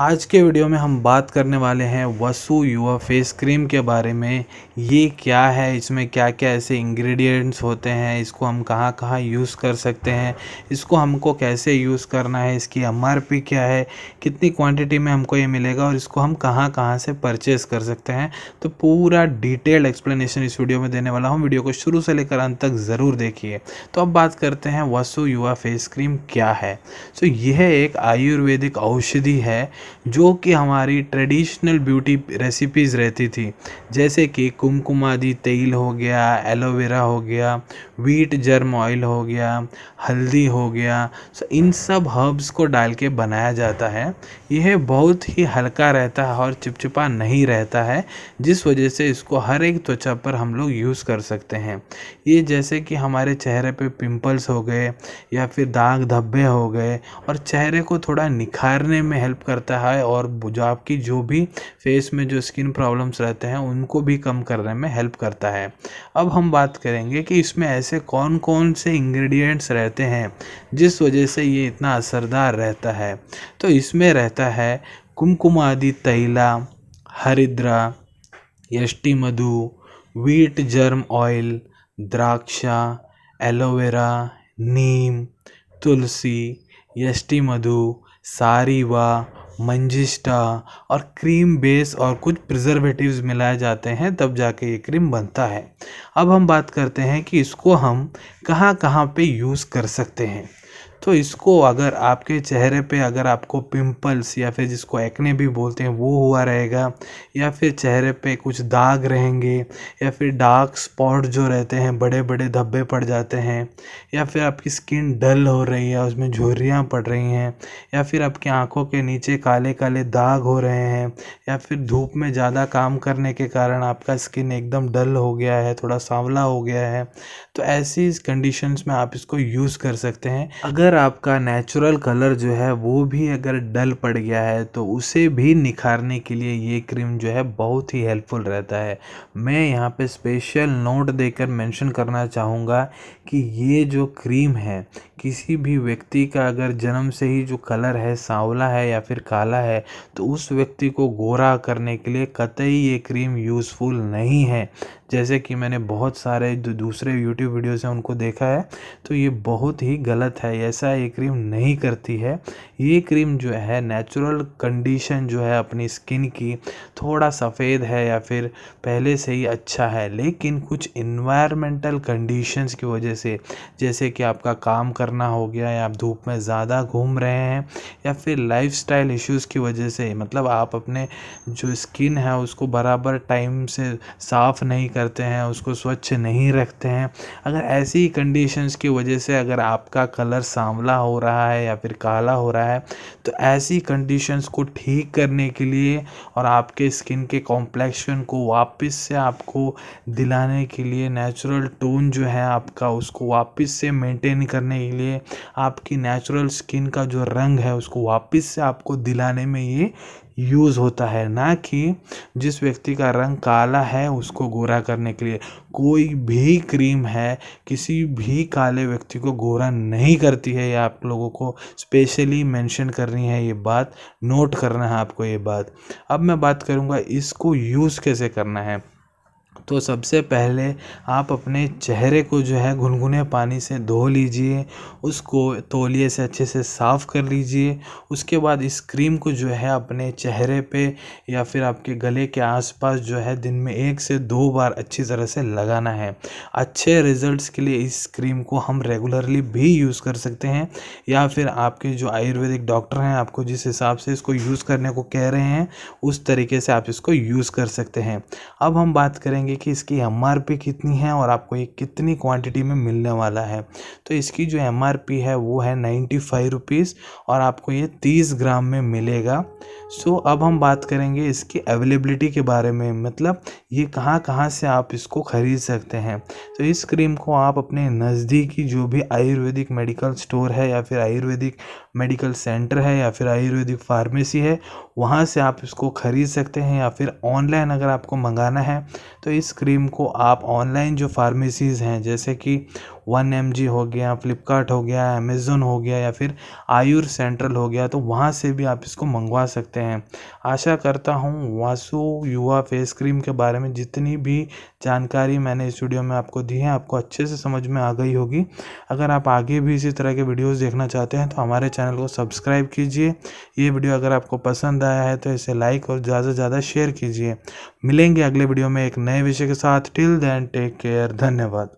आज के वीडियो में हम बात करने वाले हैं वसु युवा फेस क्रीम के बारे में ये क्या है इसमें क्या क्या ऐसे इंग्रेडिएंट्स होते हैं इसको हम कहाँ कहाँ यूज़ कर सकते हैं इसको हमको कैसे यूज़ करना है इसकी एमआरपी क्या है कितनी क्वांटिटी में हमको ये मिलेगा और इसको हम कहाँ कहाँ से परचेज़ कर सकते हैं तो पूरा डिटेल्ड एक्सप्लेनेशन इस वीडियो में देने वाला हूँ वीडियो को शुरू से लेकर अंत तक ज़रूर देखिए तो अब बात करते हैं वसु युवा फेस क्रीम क्या है सो तो यह एक आयुर्वेदिक औषधि है जो कि हमारी ट्रेडिशनल ब्यूटी रेसिपीज़ रहती थी जैसे कि कुमकुम आदि तेल हो गया एलोवेरा हो गया वीट जर्म ऑयल हो गया हल्दी हो गया इन सब हर्ब्स को डाल के बनाया जाता है यह बहुत ही हल्का रहता है और चिपचिपा नहीं रहता है जिस वजह से इसको हर एक त्वचा पर हम लोग यूज़ कर सकते हैं ये जैसे कि हमारे चेहरे पे पिंपल्स हो गए या फिर दाग धब्बे हो गए और चेहरे को थोड़ा निखारने में हेल्प करता है और जो आपकी जो भी फेस में जो स्किन प्रॉब्लम्स रहते हैं उनको भी कम करने में हेल्प करता है अब हम बात करेंगे कि इसमें ऐसे ऐसे कौन कौन से इंग्रेडिएंट्स रहते हैं जिस वजह से ये इतना असरदार रहता है तो इसमें रहता है कुमकुम आदि तैला हरिद्रा मधु वीट जर्म ऑयल द्राक्षा एलोवेरा नीम तुलसी मधु सारीवा मंजिस्टा और क्रीम बेस और कुछ प्रिजर्वेटिव्स मिलाए जाते हैं तब जाके ये क्रीम बनता है अब हम बात करते हैं कि इसको हम कहाँ कहाँ पे यूज़ कर सकते हैं तो इसको अगर आपके चेहरे पे अगर आपको पिंपल्स या फिर जिसको एक्ने भी बोलते हैं वो हुआ रहेगा या फिर चेहरे पे कुछ दाग रहेंगे या फिर डार्क स्पॉट जो रहते हैं बड़े बड़े धब्बे पड़ जाते हैं या फिर आपकी स्किन डल हो रही है उसमें झुर्रियाँ पड़ रही हैं या फिर आपकी आँखों के नीचे काले काले दाग हो रहे हैं या फिर धूप में ज़्यादा काम करने के कारण आपका स्किन एकदम डल हो गया है थोड़ा सांवला हो गया है तो ऐसी कंडीशंस में आप इसको यूज़ कर सकते हैं अगर आपका नेचुरल कलर जो है वो भी अगर डल पड़ गया है तो उसे भी निखारने के लिए ये क्रीम जो है बहुत ही हेल्पफुल रहता है मैं यहाँ पे स्पेशल नोट देकर मेंशन करना चाहूँगा कि ये जो क्रीम है किसी भी व्यक्ति का अगर जन्म से ही जो कलर है सांवला है या फिर काला है तो उस व्यक्ति को गोरा करने के लिए कतई ये क्रीम यूज़फुल नहीं है जैसे कि मैंने बहुत सारे जो दूसरे यूट्यूब वीडियोज़ हैं उनको देखा है तो ये बहुत ही गलत है ऐसा ये क्रीम नहीं करती है ये क्रीम जो है नेचुरल कंडीशन जो है अपनी स्किन की थोड़ा सफ़ेद है या फिर पहले से ही अच्छा है लेकिन कुछ इन्वायरमेंटल कंडीशंस की वजह से जैसे कि आपका काम करना हो गया या आप धूप में ज़्यादा घूम रहे हैं या फिर लाइफ इश्यूज़ की वजह से मतलब आप अपने जो स्किन है उसको बराबर टाइम से साफ़ नहीं करते हैं उसको स्वच्छ नहीं रखते हैं अगर ऐसी कंडीशंस की वजह से अगर आपका कलर सांवला हो रहा है या फिर काला हो रहा है तो ऐसी कंडीशंस को ठीक करने के लिए और आपके स्किन के कॉम्प्लेक्शन को वापस से आपको दिलाने के लिए नेचुरल टोन जो है आपका उसको वापस से मेंटेन करने के लिए आपकी नेचुरल स्किन का जो रंग है उसको वापस से आपको दिलाने में ये यूज़ होता है ना कि जिस व्यक्ति का रंग काला है उसको गोरा करने के लिए कोई भी क्रीम है किसी भी काले व्यक्ति को गोरा नहीं करती है ये आप लोगों को स्पेशली मेंशन करनी है ये बात नोट करना है आपको ये बात अब मैं बात करूँगा इसको यूज़ कैसे करना है तो सबसे पहले आप अपने चेहरे को जो है गुनगुने पानी से धो लीजिए उसको तौलिए से अच्छे से साफ़ कर लीजिए उसके बाद इस क्रीम को जो है अपने चेहरे पे या फिर आपके गले के आसपास जो है दिन में एक से दो बार अच्छी तरह से लगाना है अच्छे रिजल्ट्स के लिए इस क्रीम को हम रेगुलरली भी यूज़ कर सकते हैं या फिर आपके जो आयुर्वेदिक डॉक्टर हैं आपको जिस हिसाब से इसको यूज़ करने को कह रहे हैं उस तरीके से आप इसको यूज़ कर सकते हैं अब हम बात करेंगे जानेंगे कि इसकी एम कितनी है और आपको ये कितनी क्वांटिटी में मिलने वाला है तो इसकी जो एम है वो है नाइन्टी फाइव रुपीज़ और आपको ये तीस ग्राम में मिलेगा सो अब हम बात करेंगे इसकी अवेलेबिलिटी के बारे में मतलब ये कहाँ कहाँ से आप इसको ख़रीद सकते हैं तो इस क्रीम को आप अपने नज़दीकी जो भी आयुर्वेदिक मेडिकल स्टोर है या फिर आयुर्वेदिक मेडिकल सेंटर है या फिर आयुर्वेदिक फार्मेसी है वहाँ से आप इसको ख़रीद सकते हैं या फिर ऑनलाइन अगर आपको मंगाना है तो इस क्रीम को आप ऑनलाइन जो फार्मेसीज़ हैं जैसे कि वन एम जी हो गया फ्लिपकार्ट हो गया अमेज़ोन हो गया या फिर आयुर सेंट्रल हो गया तो वहाँ से भी आप इसको मंगवा सकते हैं आशा करता हूँ वासु युवा फेस क्रीम के बारे में जितनी भी जानकारी मैंने इस वीडियो में आपको दी है आपको अच्छे से समझ में आ गई होगी अगर आप आगे भी इसी तरह के वीडियोज़ देखना चाहते हैं तो हमारे चैनल को सब्सक्राइब कीजिए ये वीडियो अगर आपको पसंद आया है तो इसे लाइक और ज़्यादा से ज़्यादा शेयर कीजिए मिलेंगे अगले वीडियो में एक नए विषय के साथ टिल देन टेक केयर धन्यवाद